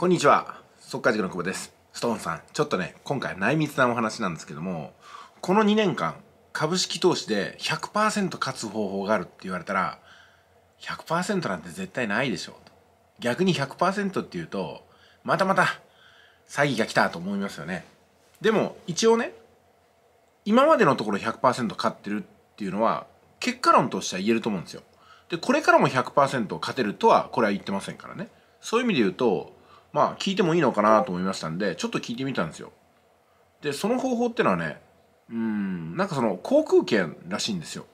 こんにちは速稼塾の久保ですストーンさんちょっとね今回内密なお話なんですけどもこの2年間株式投資で100%勝つ方法があるって言われたら100%なんて絶対ないでしょと逆に100%っていうとまたまた詐欺が来たと思いますよねでも一応ね今までのところ100%勝ってるっていうのは結果論としては言えると思うんですよでこれからも100%勝てるとはこれは言ってませんからねそういう意味で言うとまあ聞いてもいいのかなと思いましたんで、ちょっと聞いてみたんですよ。で、その方法ってのはね、うん、なんかその航空券らしいんですよ。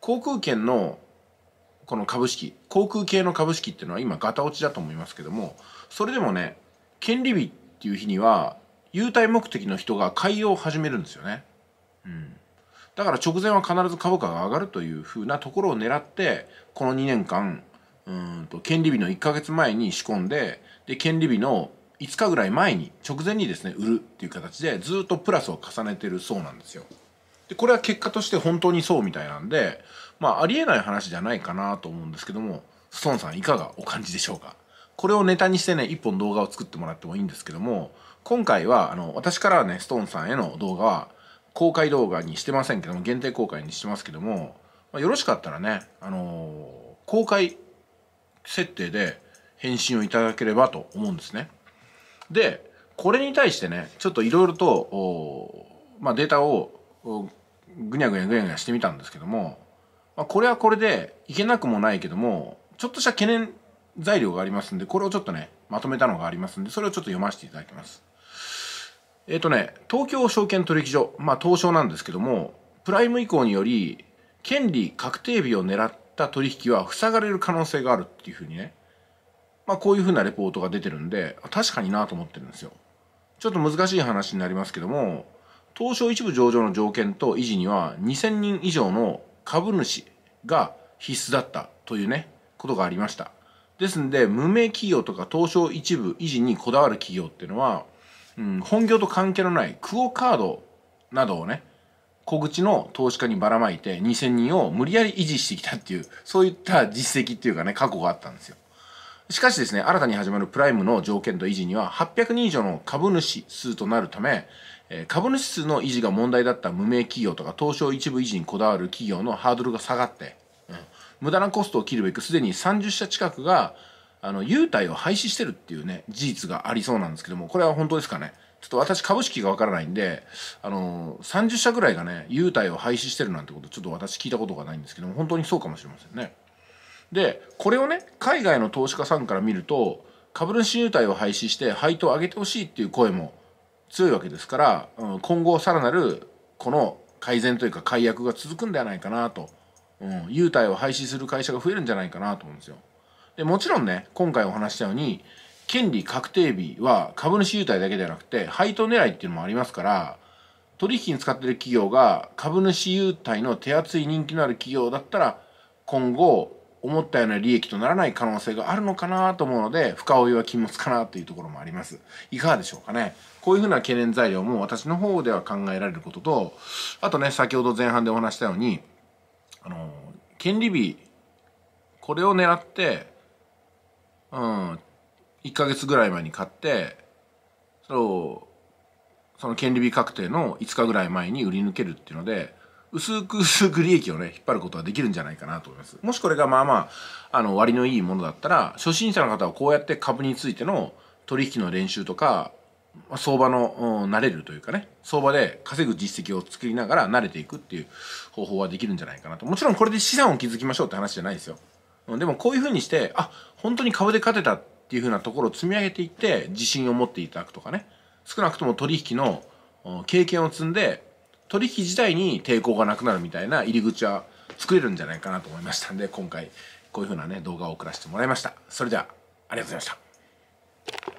航空券のこの株式、航空系の株式っていうのは今ガタ落ちだと思いますけども、それでもね、権利日っていう日には、優待目的の人が買いを始めるんですよね。うん。だから直前は必ず株価が上がるというふうなところを狙って、この2年間、うんと権利日の1ヶ月前に仕込んでで権利日の5日ぐらい前に直前にですね売るっていう形でずっとプラスを重ねてるそうなんですよ。でこれは結果として本当にそうみたいなんでまあありえない話じゃないかなと思うんですけどもストーンさんいかがお感じでしょうかこれをネタにしてね1本動画を作ってもらってもいいんですけども今回はあの私からはねストーンさんへの動画は公開動画にしてませんけども限定公開にしてますけども、まあ、よろしかったらねあのー、公開設定で返信をいただければと思うんですね。で、これに対してね、ちょっといろいろと、まあ、データをぐにゃぐにゃぐにゃぐにゃしてみたんですけども、まあ、これはこれでいけなくもないけども、ちょっとした懸念材料がありますんで、これをちょっとね、まとめたのがありますんで、それをちょっと読ませていただきます。えっ、ー、とね、東京証券取引所、まあ東証なんですけども、プライム以降により、権利確定日を狙っった取引は塞がれる可能性があるっていうふうにね、まあ、こういうふうなレポートが出てるんで確かになと思ってるんですよちょっと難しい話になりますけども東証一部上場の条件と維持には2000人以上の株主が必須だったというねことがありましたですんで無名企業とか東証一部維持にこだわる企業っていうのは、うん、本業と関係のないクオカードなどをね小口の投資家にばらまいて2000人を無理やり維持してきたっていう、そういった実績っていうかね、過去があったんですよ。しかしですね、新たに始まるプライムの条件と維持には800人以上の株主数となるため、株主数の維持が問題だった無名企業とか東証一部維持にこだわる企業のハードルが下がって、うん、無駄なコストを切るべくすでに30社近くがあの優待を廃止してるっていうね事実がありそうなんですけどもこれは本当ですかねちょっと私株式がわからないんで、あのー、30社ぐらいがね、優待を廃止してるなんてこと、ちょっと私聞いたことがないんですけども、本当にそうかもしれませんね。で、これをね、海外の投資家さんから見ると、株主優待を廃止して配当を上げてほしいっていう声も強いわけですから、うん、今後さらなるこの改善というか解約が続くんではないかなと、うん、優待を廃止する会社が増えるんじゃないかなと思うんですよ。でもちろんね今回お話したように権利確定日は株主優待だけではなくて配当狙いっていうのもありますから取引に使ってる企業が株主優待の手厚い人気のある企業だったら今後思ったような利益とならない可能性があるのかなと思うので深追いは禁物かなというところもありますいかがでしょうかねこういうふうな懸念材料も私の方では考えられることとあとね先ほど前半でお話したようにあの権利日これを狙ってうん1か月ぐらい前に買ってそれその権利日確定の5日ぐらい前に売り抜けるっていうので薄く薄く利益をね引っ張ることはできるんじゃないかなと思いますもしこれがまあまああの割のいいものだったら初心者の方はこうやって株についての取引の練習とか相場の慣れるというかね相場で稼ぐ実績を作りながら慣れていくっていう方法はできるんじゃないかなともちろんこれで資産を築きましょうって話じゃないですよでもこういうふうにしてあ本当に株で勝てたってっていうふうなところを積み上げていって自信を持っていただくとかね少なくとも取引の経験を積んで取引自体に抵抗がなくなるみたいな入り口は作れるんじゃないかなと思いましたんで今回こういうふうなね動画を送らせてもらいましたそれではありがとうございました